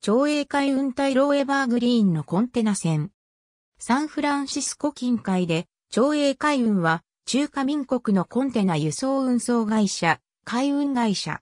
長栄海運帯ローエバーグリーンのコンテナ船。サンフランシスコ近海で、長栄海運は、中華民国のコンテナ輸送運送会社、海運会社、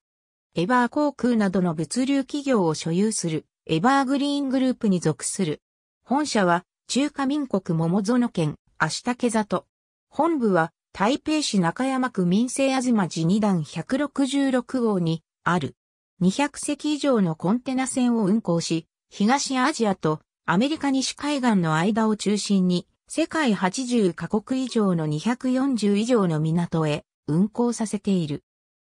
エバー航空などの物流企業を所有する、エバーグリーングループに属する。本社は、中華民国桃園県、足竹里。本部は、台北市中山区民生ま寺2段166号に、ある。200隻以上のコンテナ船を運航し、東アジアとアメリカ西海岸の間を中心に、世界80カ国以上の240以上の港へ運航させている。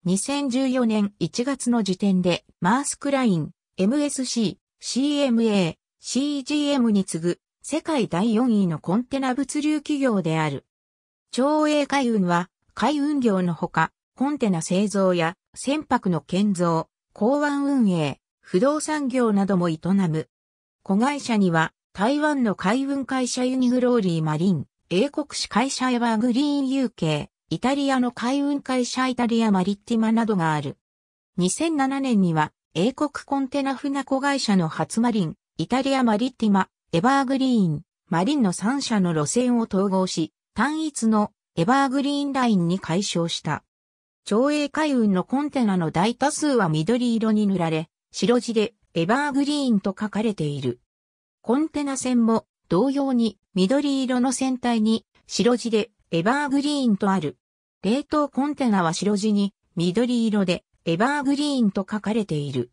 2014年1月の時点で、マースクライン、MSC、CMA、CGM に次ぐ世界第4位のコンテナ物流企業である。長英海運は海運業のほか、コンテナ製造や船舶の建造、港湾運営、不動産業なども営む。子会社には、台湾の海運会社ユニグローリーマリン、英国市会社エバーグリーン UK、イタリアの海運会社イタリアマリッティマなどがある。2007年には、英国コンテナ船子会社の初マリン、イタリアマリッティマ、エバーグリーン、マリンの3社の路線を統合し、単一のエバーグリーンラインに解消した。長英海運のコンテナの大多数は緑色に塗られ、白地でエバーグリーンと書かれている。コンテナ船も同様に緑色の船体に白地でエバーグリーンとある。冷凍コンテナは白地に緑色でエバーグリーンと書かれている。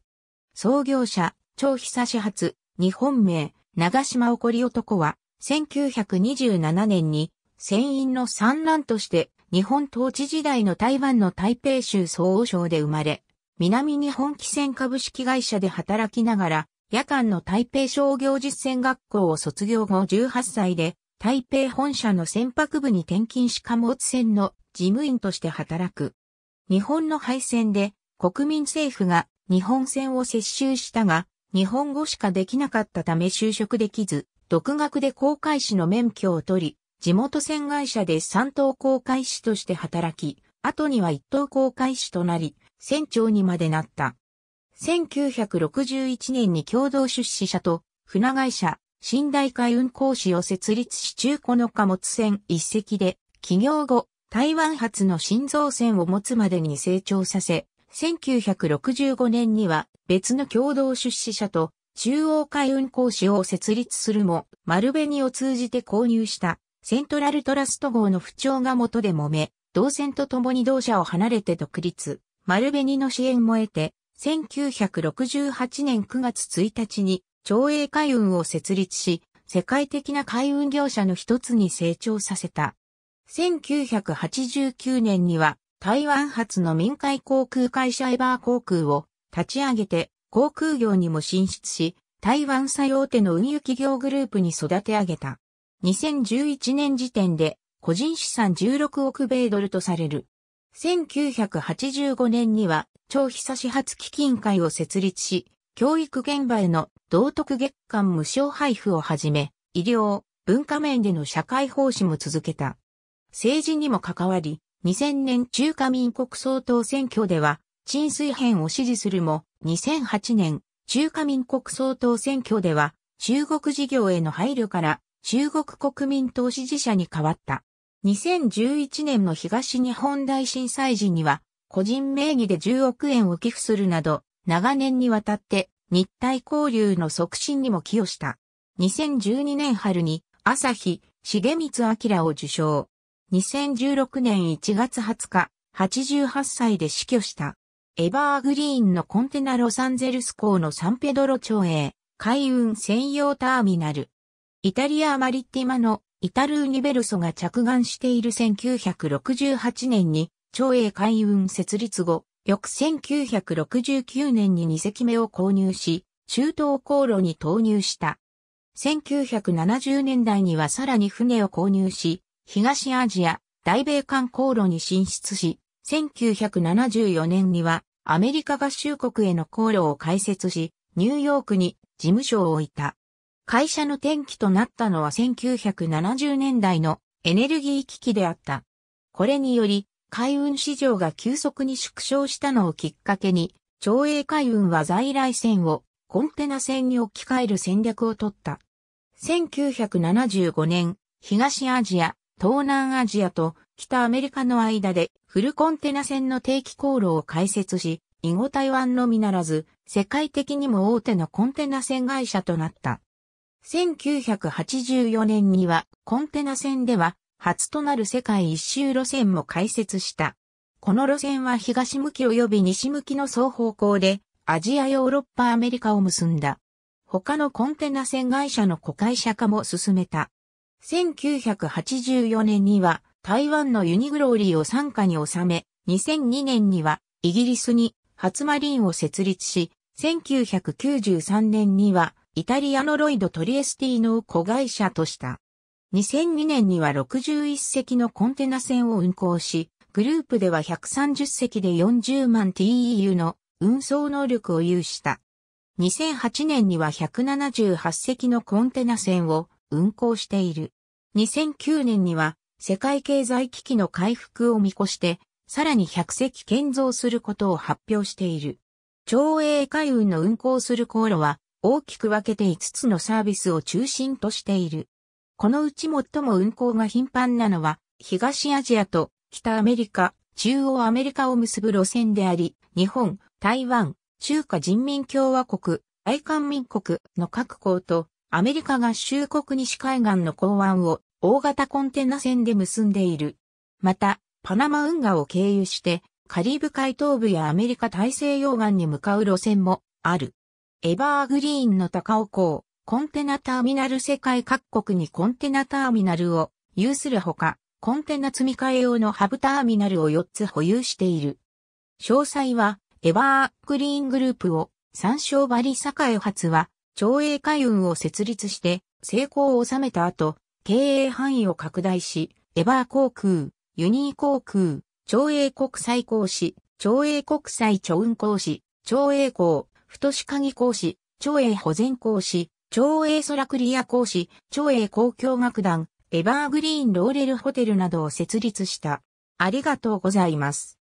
創業者、超久始発、日本名、長島起こり男は1927年に船員の産卵として日本統治時代の台湾の台北州総合省で生まれ、南日本汽船株式会社で働きながら、夜間の台北商業実践学校を卒業後18歳で、台北本社の船舶部に転勤し貨物船の事務員として働く。日本の敗戦で国民政府が日本船を接収したが、日本語しかできなかったため就職できず、独学で航海士の免許を取り、地元船会社で三等航海士として働き、後には一等航海士となり、船長にまでなった。1961年に共同出資者と船会社、新大海運航士を設立し中古の貨物船一隻で、起業後、台湾発の新造船を持つまでに成長させ、1965年には別の共同出資者と中央海運航士を設立するも、丸紅を通じて購入したセントラルトラスト号の不調が元で揉め、同線と共に同社を離れて独立、丸紅の支援も得て、1968年9月1日に、長英海運を設立し、世界的な海運業者の一つに成長させた。1989年には、台湾発の民間航空会社エバー航空を立ち上げて、航空業にも進出し、台湾最大手の運輸企業グループに育て上げた。2011年時点で個人資産16億米ドルとされる。1985年には超久始発基金会を設立し、教育現場への道徳月間無償配布をはじめ、医療、文化面での社会奉仕も続けた。政治にも関わり、2000年中華民国総統選挙では、陳水編を支持するも、2008年中華民国総統選挙では、中国事業への配慮から中国国民党支持者に変わった。2011年の東日本大震災時には、個人名義で10億円を寄付するなど、長年にわたって日体交流の促進にも寄与した。2012年春に朝日、重光明を受賞。2016年1月20日、88歳で死去した。エバーグリーンのコンテナロサンゼルス港のサンペドロ町へ、海運専用ターミナル。イタリア・マリッティマのイタルウニベルソが着岸している1968年に、朝英海運設立後、翌1969年に2隻目を購入し、中東航路に投入した。1970年代にはさらに船を購入し、東アジア、大米間航路に進出し、1974年にはアメリカ合衆国への航路を開設し、ニューヨークに事務所を置いた。会社の転機となったのは1970年代のエネルギー危機であった。これにより、海運市場が急速に縮小したのをきっかけに、朝英海運は在来線をコンテナ線に置き換える戦略を取った。1975年、東アジア、東南アジアと北アメリカの間でフルコンテナ線の定期航路を開設し、囲碁台湾のみならず、世界的にも大手のコンテナ船会社となった。1984年にはコンテナ船では初となる世界一周路線も開設した。この路線は東向き及び西向きの双方向でアジアヨーロッパアメリカを結んだ。他のコンテナ船会社の子会社化も進めた。1984年には台湾のユニグローリーを傘下に収め、2002年にはイギリスに初マリンを設立し、1993年にはイタリアのロイド・トリエスティーノを子会社とした。2002年には61隻のコンテナ船を運航し、グループでは130隻で40万 TEU の運送能力を有した。2008年には178隻のコンテナ船を運航している。2009年には世界経済危機の回復を見越して、さらに100隻建造することを発表している。長英海運の運航する航路は大きく分けて5つのサービスを中心としている。このうち最も運行が頻繁なのは、東アジアと北アメリカ、中央アメリカを結ぶ路線であり、日本、台湾、中華人民共和国、愛韓民国の各港と、アメリカ合衆国西海岸の港湾を大型コンテナ船で結んでいる。また、パナマ運河を経由して、カリブ海東部やアメリカ大西洋岸に向かう路線もある。エバーグリーンの高尾港、コンテナターミナル世界各国にコンテナターミナルを有するほか、コンテナ積み替え用のハブターミナルを4つ保有している。詳細は、エバーグリーングループを、参照バリ栄発は、町営海運を設立して、成功を収めた後、経営範囲を拡大し、エバー航空、ユニー航空、町営国際講師、町営国際町運講師、町営港、太し鍵講師、長英保全講師、長英空クリア講師、長英交響楽団、エバーグリーンローレルホテルなどを設立した。ありがとうございます。